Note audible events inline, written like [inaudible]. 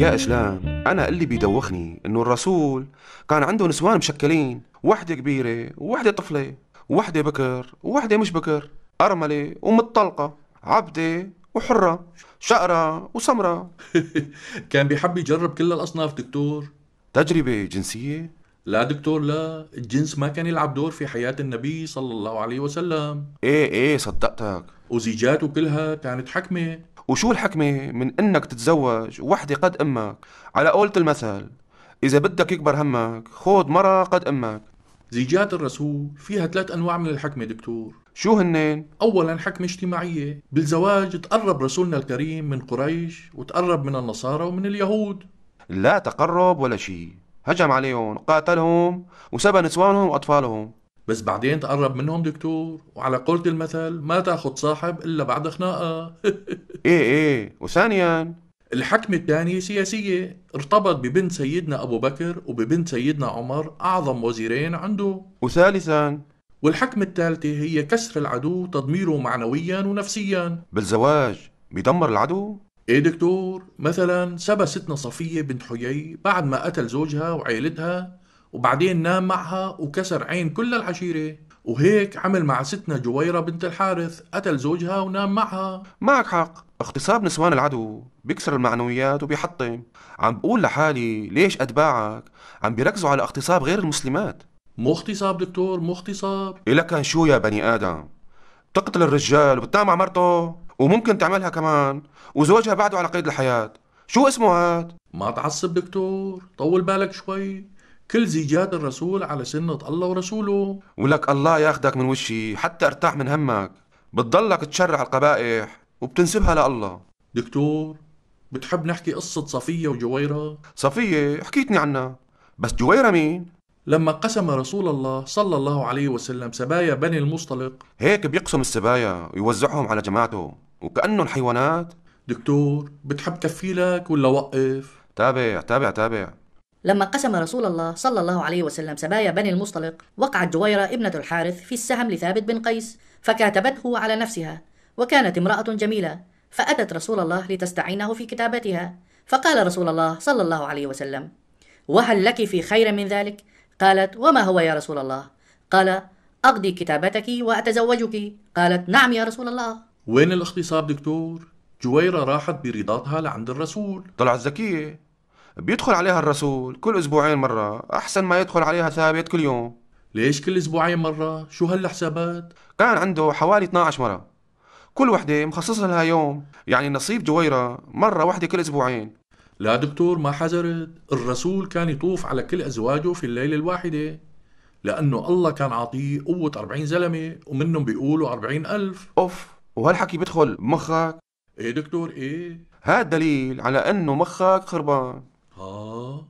يا اسلام انا اللي بيدوخني انه الرسول كان عنده نسوان مشكلين وحده كبيره ووحده طفله وحده بكر ووحده مش بكر ارمله ومطلقه عبده وحره شقره وسمره [laughs] كان بيحب يجرب كل الاصناف دكتور تجربه جنسيه لا دكتور لا الجنس ما كان يلعب دور في حياة النبي صلى الله عليه وسلم ايه ايه صدقتك وزيجاته كلها كانت حكمة وشو الحكمة من أنك تتزوج وحدة قد أمك على قولة المثل إذا بدك يكبر همك خود مرة قد أمك زيجات الرسول فيها ثلاث أنواع من الحكمة دكتور شو هنين؟ أولا حكمة اجتماعية بالزواج تقرب رسولنا الكريم من قريش وتقرب من النصارى ومن اليهود لا تقرب ولا شيء هجم عليهم قاتلهم وسبى نسوانهم وأطفالهم بس بعدين تقرب منهم دكتور وعلى قولة المثل ما تاخد صاحب إلا بعد خناقة [laughs] إيه إيه وثانيا الحكمة الثانية سياسية ارتبط ببنت سيدنا أبو بكر وببنت سيدنا عمر أعظم وزيرين عنده وثالثا والحكمة الثالثة هي كسر العدو تدميره معنويا ونفسيا بالزواج بيدمر العدو؟ ايه دكتور مثلا سبى ستنا صفية بنت حيي بعد ما قتل زوجها وعيلتها وبعدين نام معها وكسر عين كل العشيرة وهيك عمل مع ستنا جويرة بنت الحارث قتل زوجها ونام معها معك حق اغتصاب نسوان العدو بيكسر المعنويات وبيحطم عم بقول لحالي ليش أتباعك عم بيركزوا على اغتصاب غير المسلمات مو اغتصاب دكتور مو اغتصاب إلك كان شو يا بني آدم تقتل الرجال وبتنام مع مرته وممكن تعملها كمان وزوجها بعده على قيد الحياة شو اسمه هاد؟ ما تعصب دكتور طول بالك شوي كل زيجات الرسول على سنة الله ورسوله ولك الله ياخدك من وشي حتى ارتاح من همك بتضلك تشرع القبائح وبتنسبها لله دكتور بتحب نحكي قصة صفية وجويرة؟ صفية حكيتني عنها بس جويرة مين؟ لما قسم رسول الله صلى الله عليه وسلم سبايا بني المصطلق هيك بيقسم السبايا ويوزعهم على جماعته وكأنهم حيوانات دكتور بتحب كفيلك ولا وقف؟ تابع تابع تابع لما قسم رسول الله صلى الله عليه وسلم سبايا بني المصطلق وقعت جويرة ابنة الحارث في السهم لثابت بن قيس فكاتبته على نفسها وكانت امرأة جميلة فأتت رسول الله لتستعينه في كتابتها فقال رسول الله صلى الله عليه وسلم وهل لك في خير من ذلك؟ قالت وما هو يا رسول الله؟ قال أقضي كتابتك وأتزوجك قالت نعم يا رسول الله وين الاغتصاب دكتور؟ جويرة راحت برضاتها لعند الرسول طلعت ذكية بيدخل عليها الرسول كل أسبوعين مرة أحسن ما يدخل عليها ثابت كل يوم ليش كل أسبوعين مرة؟ شو هالحسابات؟ كان عنده حوالي 12 مرة كل وحدة مخصص لها يوم يعني نصيب جويرة مرة وحدة كل أسبوعين لا دكتور ما حزرت الرسول كان يطوف على كل أزواجه في الليلة الواحدة لأنه الله كان عاطيه قوة 40 زلمة ومنهم بيقولوا 40 ألف أوف وهالحكي بيدخل مخك؟ إيه دكتور إيه؟ هاد دليل على أنه مخك خربان 哦。